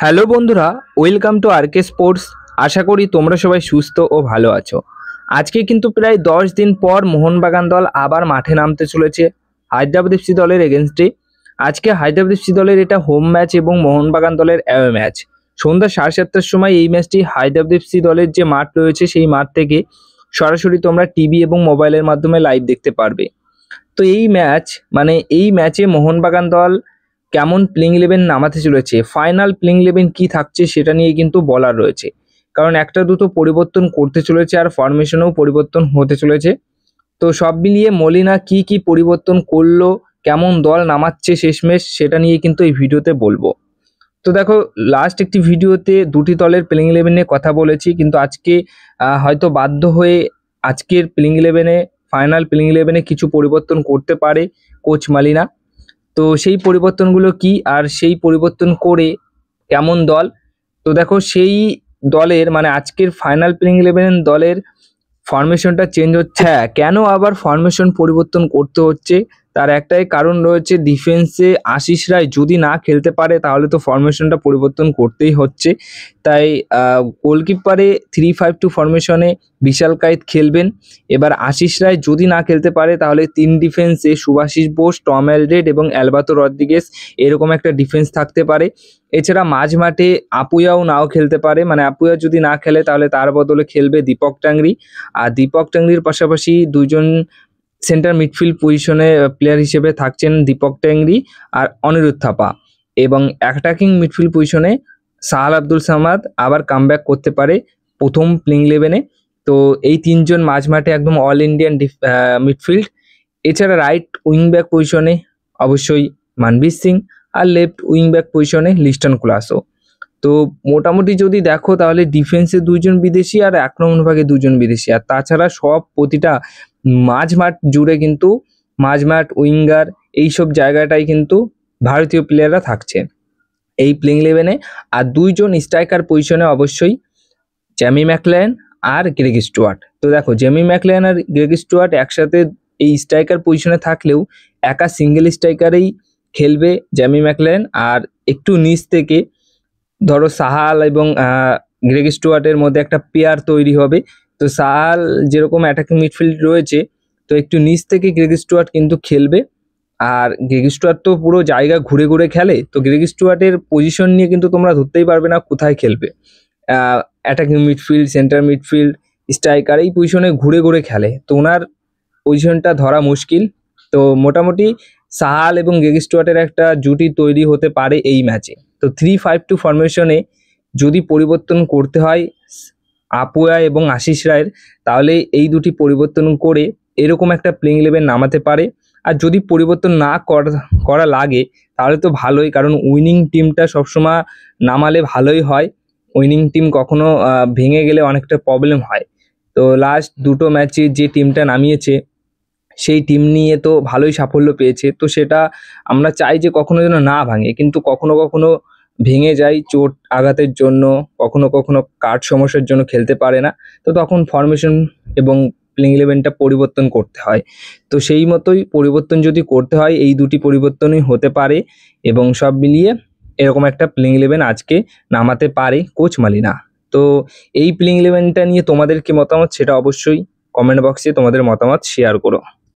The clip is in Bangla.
হ্যালো বন্ধুরা ওয়েলকাম টু আরকে স্পোর্টস আশা করি তোমরা সবাই সুস্থ ও ভালো আছো আজকে কিন্তু প্রায় দশ দিন পর মোহনবাগান দল আবার মাঠে নামতে চলেছে হায়দ্রাবাদ এফসি দলের এগেনস্টে আজকে হায়দ্রাবাদ এফসি দলের এটা হোম ম্যাচ এবং মোহনবাগান দলের অ্যাওয়ে ম্যাচ সন্ধ্যা সাড়ে সাতটার সময় এই ম্যাচটি হায়দ্রাবাদ এফসি দলের যে মাঠ রয়েছে সেই মাঠ থেকে সরাসরি তোমরা টিভি এবং মোবাইলের মাধ্যমে লাইভ দেখতে পারবে তো এই ম্যাচ মানে এই ম্যাচে মোহনবাগান দল কেমন প্লেইং ইলেভেন নামাতে চলেছে ফাইনাল প্লেইং ইলেভেন কি থাকছে সেটা নিয়ে কিন্তু বলার রয়েছে কারণ একটা দুটো পরিবর্তন করতে চলেছে আর ফরমেশনেও পরিবর্তন হতে চলেছে তো সব মিলিয়ে মলিনা কি কি পরিবর্তন করলো কেমন দল নামাচ্ছে শেষমেশ সেটা নিয়ে কিন্তু এই ভিডিওতে বলবো তো দেখো লাস্ট একটি ভিডিওতে দুটি দলের প্লেইং ইলেভেনে কথা বলেছি কিন্তু আজকে হয়তো বাধ্য হয়ে আজকের প্লেইং ইলেভেনে ফাইনাল প্লেইং ইলেভেনে কিছু পরিবর্তন করতে পারে কোচ মালিনা তো সেই পরিবর্তনগুলো কি আর সেই পরিবর্তন করে কেমন দল তো দেখো সেই দলের মানে আজকের ফাইনাল প্লেইং ইলেভেন দলের ফরমেশনটা চেঞ্জ হচ্ছে হ্যাঁ কেন আবার ফরমেশন পরিবর্তন করতে হচ্ছে তার একটাই কারণ রয়েছে ডিফেন্সে আশিস রায় যদি না খেলতে পারে তাহলে তো ফরমেশনটা পরিবর্তন করতেই হচ্ছে তাই গোলকিপারে থ্রি ফাইভ টু ফরমেশনে বিশাল কায়েত খেলবেন এবার আশিস রায় যদি না খেলতে পারে তাহলে তিন ডিফেন্সে সুভাষিস বোস টম অ্যালডেড এবং অ্যালবাতো রদ্রিগেস এরকম একটা ডিফেন্স থাকতে পারে এছাড়া মাঝ মাঠে আপুয়াও নাও খেলতে পারে মানে আপুয়া যদি না খেলে তাহলে তার বদলে খেলবে দীপক টাংরি আর দীপক টাংরির পাশাপাশি দুজন সেন্টার মিডফিল্ড পজিশনে প্লেয়ার হিসেবে থাকছেন দীপক ট্যাংরি আর অনিরুদ্ধ থাপা এবং অ্যাটাকিং মিডফিল্ড পজিশনে সাহাল আব্দুল সামাদ আবার কামব্যাক করতে পারে প্রথম প্লেইং ইলেভেনে তো এই তিনজন মাঝমাঠে একদম অল ইন্ডিয়ান মিডফিল্ড এছাড়া রাইট উইং ব্যাক পজিশনে অবশ্যই মানবীর সিং আর লেফট উইং ব্যাক পজিশনে লিস্টন ক্লাসও তো মোটামুটি যদি দেখো তাহলে ডিফেন্সে দুজন বিদেশি আর আক্রমণ ভাগে দুজন বিদেশি আর তাছাড়া সব প্রতিটা মাঝমাঠ জুড়ে কিন্তু মাঝমাঠ উইঙ্গার এইসব জায়গাটাই কিন্তু ভারতীয় প্লেয়াররা থাকছে এই প্লেইং ইলেভেনে আর দুইজন স্ট্রাইকার পজিশনে অবশ্যই জ্যামি ম্যাকলেন আর গ্রেগ স্টুয়ার্ট তো দেখো জ্যামি ম্যাকলেন আর গ্রেগ স্টুয়ার্ট একসাথে এই স্ট্রাইকার পজিশনে থাকলেও একা সিঙ্গেল স্ট্রাইকারেই খেলবে জ্যামি ম্যাকলেন আর একটু নিচ থেকে ধরো সাহাল এবং গ্রেগ স্টুয়ার্টের মধ্যে একটা পেয়ার তৈরি হবে তো সাল যেরকম অ্যাটাকিং মিডফিল্ড রয়েছে তো একটু নিচ থেকে গ্রেগ স্টুয়ার্ট কিন্তু খেলবে আর গ্রেগ স্টুয়ার্ট তো পুরো জায়গা ঘুরে ঘুরে খেলে তো গ্রেগ স্টুয়ার্টের পজিশন নিয়ে কিন্তু তোমরা ধরতেই পারবে না কোথায় খেলবে attacking midfield centre midfield striker এই পজিশনে ঘুরে ঘুরে খেলে তো ওনার পজিশনটা ধরা মুশকিল তো মোটামুটি সাহাল এবং গ্রেগ স্টুয়ার্টের একটা জুটি তৈরি হতে পারে এই ম্যাচে তো থ্রি ফাইভ টু ফরমেশনে যদি পরিবর্তন করতে হয় আপু এবং আশিস রায়ের তাহলে এই দুটি পরিবর্তন করে এরকম একটা প্লেইং ইলেভেন নামাতে পারে আর যদি পরিবর্তন না করা লাগে তাহলে তো ভালোই কারণ উইনিং টিমটা সবসময় নামালে ভালোই হয় উইনিং টিম কখনো ভেঙে গেলে অনেকটা প্রবলেম হয় তো লাস্ট দুটো ম্যাচে যে টিমটা নামিয়েছে সেই টিম নিয়ে তো ভালোই সাফল্য পেয়েছে তো সেটা আমরা চাই যে কখনো যেন না ভাঙে কিন্তু কখনো কখনো ভেঙে যায় চোট আঘাতের জন্য কখনো কখনো কার্ড সমস্যার জন্য খেলতে পারে না তো তখন ফরমেশন এবং প্লেইং ইলেভেনটা পরিবর্তন করতে হয় তো সেই মতোই পরিবর্তন যদি করতে হয় এই দুটি পরিবর্তনই হতে পারে এবং সব মিলিয়ে এরকম একটা প্লেইং ইলেভেন আজকে নামাতে পারে কোচ মালিনা তো এই প্লেইং ইলেভেনটা নিয়ে তোমাদের কি মতামত সেটা অবশ্যই কমেন্ট বক্সে তোমাদের মতামত শেয়ার করো